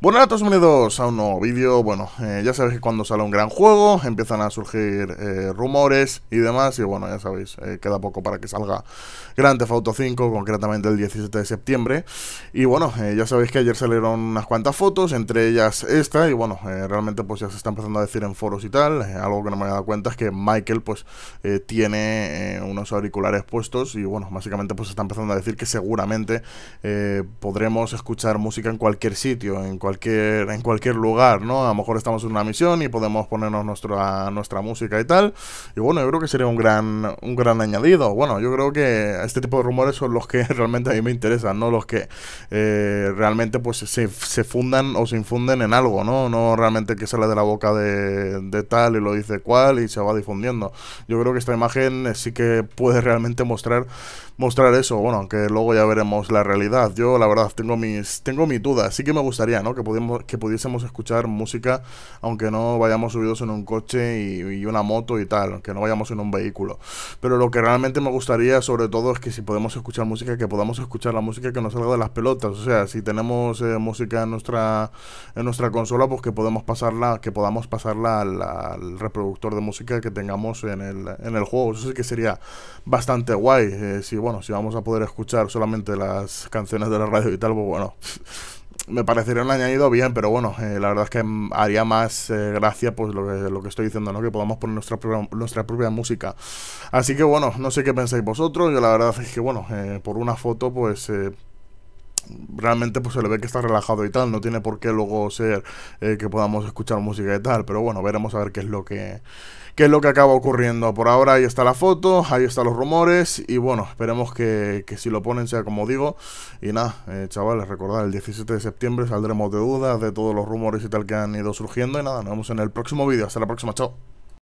Bueno, a todos bienvenidos a un nuevo vídeo. Bueno, eh, ya sabéis que cuando sale un gran juego empiezan a surgir eh, rumores y demás. Y bueno, ya sabéis, eh, queda poco para que salga Grand Theft Auto 5, concretamente el 17 de septiembre. Y bueno, ya sabéis que ayer salieron unas cuantas fotos, entre ellas esta. Y bueno, realmente pues ya se está empezando a decir en foros y tal. algo que no me había dado cuenta es que Michael pues tiene unos auriculares puestos. Y bueno, básicamente pues se está empezando a decir que seguramente podremos escuchar música en cualquier sitio, en cualquier, en cualquier lugar, ¿no? A lo mejor estamos en una misión y podemos ponernos nuestra, nuestra música y tal. Y bueno, yo creo que sería un gran, un gran añadido. Bueno, yo creo que este tipo de rumores son los que realmente a mí me interesan, ¿no? Los que eh, realmente pues se, fundan o se infunden en algo, ¿no? No realmente que sale de la boca de, tal y lo dice cual y se va difundiendo. Yo creo que esta imagen eh, sí que puede realmente mostrar mostrar eso, bueno, aunque luego ya veremos la realidad. Yo la verdad tengo mis tengo mis dudas, sí que me gustaría, ¿no? Que, que pudiésemos escuchar música aunque no vayamos subidos en un coche y, una moto y tal, que no vayamos en un vehículo. Pero lo que realmente me gustaría sobre todo es que si podemos escuchar música, que podamos escuchar la música que nos salga de las pelotas. O sea, si tenemos eh, música en nuestra, en nuestra consola, pues que podemos pasarla, que podamos pasarla al, reproductor de música que tengamos en el, en el juego. Eso sí que sería bastante guay. Eh, si bueno, si vamos a poder escuchar solamente las canciones de la radio y tal, pues bueno. me parecería un añadido bien, pero bueno, eh, la verdad es que haría más eh, gracia pues lo que, lo que, estoy diciendo, ¿no? Que podamos poner nuestra propia, nuestra propia música. Así que bueno, no sé qué pensáis vosotros, yo la verdad es que bueno, eh, por una foto pues realmente pues se le ve que está relajado y tal, no tiene por qué luego ser eh, que podamos escuchar música y tal, pero bueno, veremos a ver qué es lo que es lo que acaba ocurriendo. Por ahora ahí está la foto, ahí están los rumores y bueno, esperemos que, que si lo ponen sea como digo. Y nada, eh, chavales, recordad, el 17 de septiembre saldremos de dudas de todos los rumores y tal que han ido surgiendo y nada, nos vemos en el próximo vídeo. Hasta la próxima, chao.